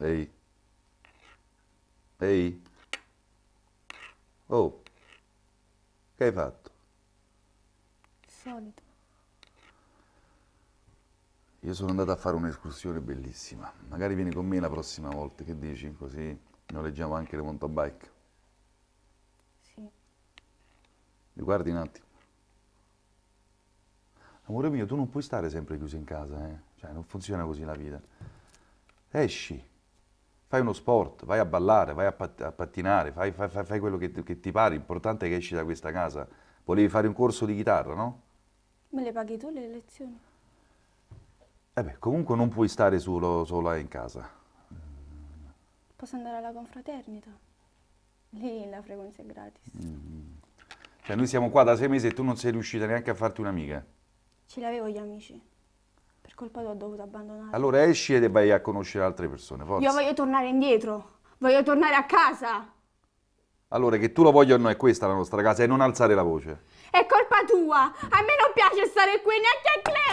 Ehi. Ehi. Oh. Che hai fatto? Il solito. Io sono andato a fare un'escursione bellissima. Magari vieni con me la prossima volta, che dici? Così noleggiamo anche le mountain bike. Sì. Mi guardi un attimo. Amore mio, tu non puoi stare sempre chiuso in casa, eh? Cioè, non funziona così la vita. Esci fai uno sport, vai a ballare, vai a, pat a pattinare, fai, fai, fai quello che, che, ti pare, l'importante è che esci da questa casa. Volevi fare un corso di chitarra, no? Me le paghi tu le lezioni? Eh beh, comunque non puoi stare solo, sola in casa. Posso andare alla confraternita? Lì la frequenza è gratis. Mm. Cioè noi siamo qua da sei mesi e tu non sei riuscita neanche a farti un'amica. Ce l'avevo gli amici. Per colpa tua ho dovuto abbandonare. Allora esci e vai a conoscere altre persone, forza. Io voglio tornare indietro, voglio tornare a casa. Allora, che tu lo voglia o no, è questa la nostra casa, e non alzare la voce. È colpa tua! A me non piace stare qui neanche a Cleo!